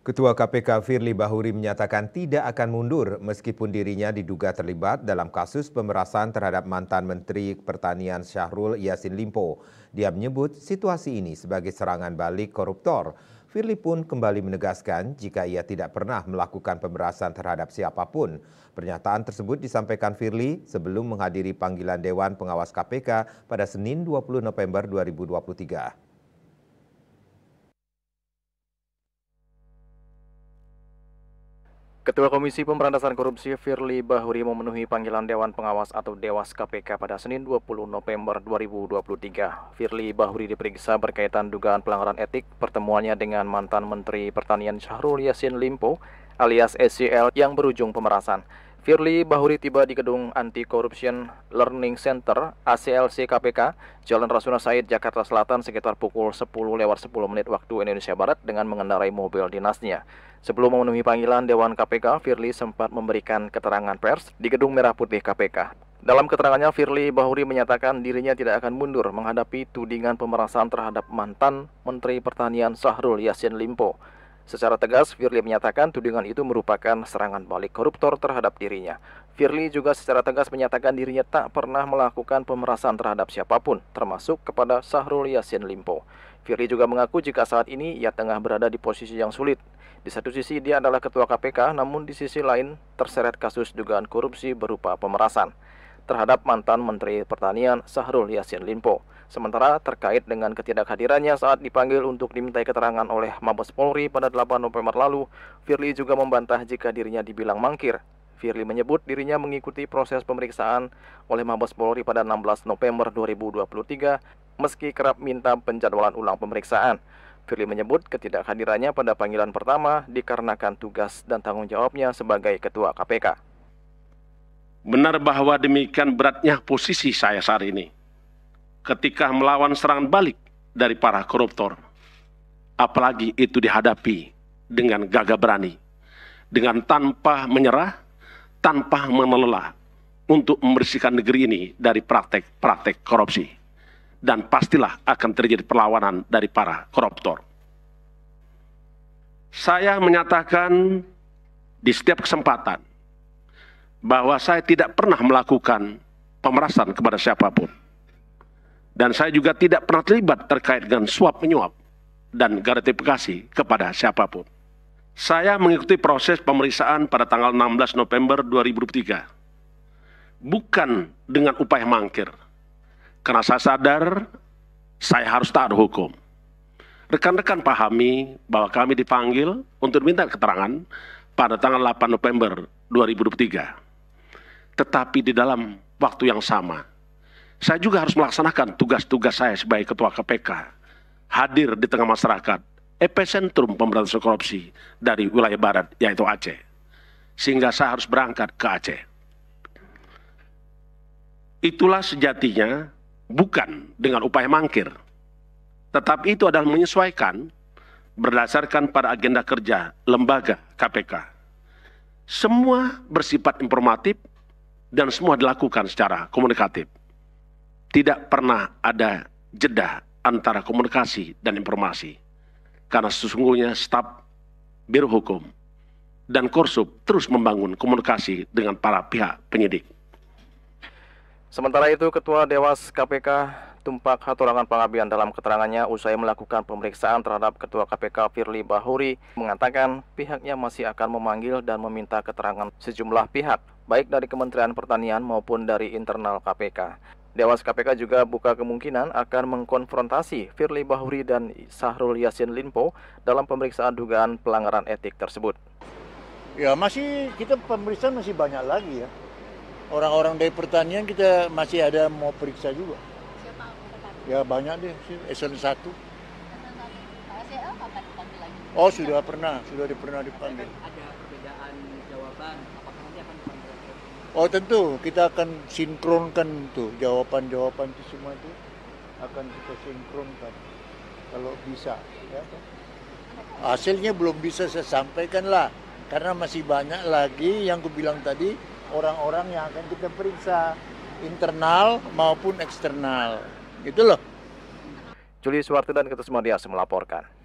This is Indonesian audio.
Ketua KPK Firly Bahuri menyatakan tidak akan mundur meskipun dirinya diduga terlibat dalam kasus pemerasan terhadap mantan Menteri Pertanian Syahrul Yasin Limpo. Dia menyebut situasi ini sebagai serangan balik koruptor. Firly pun kembali menegaskan jika ia tidak pernah melakukan pemerasan terhadap siapapun. Pernyataan tersebut disampaikan Firly sebelum menghadiri panggilan Dewan Pengawas KPK pada Senin 20 November 2023. Ketua Komisi Pemberantasan Korupsi Firly Bahuri memenuhi panggilan Dewan Pengawas atau Dewas KPK pada Senin 20 November 2023. Firly Bahuri diperiksa berkaitan dugaan pelanggaran etik pertemuannya dengan mantan Menteri Pertanian Syahrul Yassin Limpo alias SCL yang berujung pemerasan. Firly Bahuri tiba di gedung Anti Corruption Learning Center ACLC KPK Jalan Rasuna Said Jakarta Selatan sekitar pukul 10 lewat 10 menit waktu Indonesia Barat dengan mengendarai mobil dinasnya. Sebelum memenuhi panggilan Dewan KPK, Firly sempat memberikan keterangan pers di gedung Merah Putih KPK. Dalam keterangannya, Firly Bahuri menyatakan dirinya tidak akan mundur menghadapi tudingan pemerasan terhadap mantan Menteri Pertanian Sahrul Yassin Limpo. Secara tegas, Firly menyatakan tudingan itu merupakan serangan balik koruptor terhadap dirinya. Firly juga secara tegas menyatakan dirinya tak pernah melakukan pemerasan terhadap siapapun, termasuk kepada Sahrul Yassin Limpo. Firly juga mengaku jika saat ini ia tengah berada di posisi yang sulit. Di satu sisi dia adalah ketua KPK, namun di sisi lain terseret kasus dugaan korupsi berupa pemerasan terhadap mantan Menteri Pertanian Sahrul Yassin Limpo. Sementara terkait dengan ketidakhadirannya saat dipanggil untuk dimintai keterangan oleh Mabes Polri pada 8 November lalu, Firly juga membantah jika dirinya dibilang mangkir. Firly menyebut dirinya mengikuti proses pemeriksaan oleh Mabes Polri pada 16 November 2023 meski kerap minta penjadwalan ulang pemeriksaan. Firly menyebut ketidakhadirannya pada panggilan pertama dikarenakan tugas dan tanggung jawabnya sebagai Ketua KPK. Benar bahwa demikian beratnya posisi saya saat ini ketika melawan serangan balik dari para koruptor. Apalagi itu dihadapi dengan gagah berani, dengan tanpa menyerah, tanpa menelela untuk membersihkan negeri ini dari praktek-praktek korupsi. Dan pastilah akan terjadi perlawanan dari para koruptor. Saya menyatakan di setiap kesempatan bahwa saya tidak pernah melakukan pemerasan kepada siapapun dan saya juga tidak pernah terlibat terkait dengan suap menyuap dan gratifikasi kepada siapapun. Saya mengikuti proses pemeriksaan pada tanggal 16 November 2003. Bukan dengan upaya mangkir. Karena saya sadar saya harus taat hukum. Rekan-rekan pahami bahwa kami dipanggil untuk minta keterangan pada tanggal 8 November 2023. Tetapi di dalam waktu yang sama, saya juga harus melaksanakan tugas-tugas saya sebagai ketua KPK. Hadir di tengah masyarakat, epicentrum pemberantasan korupsi dari wilayah barat, yaitu Aceh. Sehingga saya harus berangkat ke Aceh. Itulah sejatinya bukan dengan upaya mangkir. Tetapi itu adalah menyesuaikan berdasarkan pada agenda kerja lembaga KPK. Semua bersifat informatif dan semua dilakukan secara komunikatif tidak pernah ada jeda antara komunikasi dan informasi. Karena sesungguhnya staf Biro Hukum dan Korsub terus membangun komunikasi dengan para pihak penyidik. Sementara itu, Ketua Dewas KPK Tumpak Hatorangan Pangabian dalam keterangannya usai melakukan pemeriksaan terhadap Ketua KPK Firly Bahuri mengatakan pihaknya masih akan memanggil dan meminta keterangan sejumlah pihak baik dari Kementerian Pertanian maupun dari internal KPK. Dewas KPK juga buka kemungkinan akan mengkonfrontasi Firly Bahuri dan Sahrul Yasin Limpo dalam pemeriksaan dugaan pelanggaran etik tersebut. Ya masih kita pemeriksaan masih banyak lagi ya. Orang-orang dari pertanian kita masih ada mau periksa juga. Ya banyak deh, eselon satu. Oh sudah pernah, sudah pernah dipanggil. Ada perbedaan jawaban, apakah nanti akan dipanggil? Oh tentu kita akan sinkronkan itu jawaban-jawaban itu semua itu akan kita sinkronkan kalau bisa. Ya. Hasilnya belum bisa saya sampaikan lah karena masih banyak lagi yang kubilang tadi orang-orang yang akan kita periksa internal maupun eksternal. Itu loh. Julius Warti dan Ketus Marias melaporkan.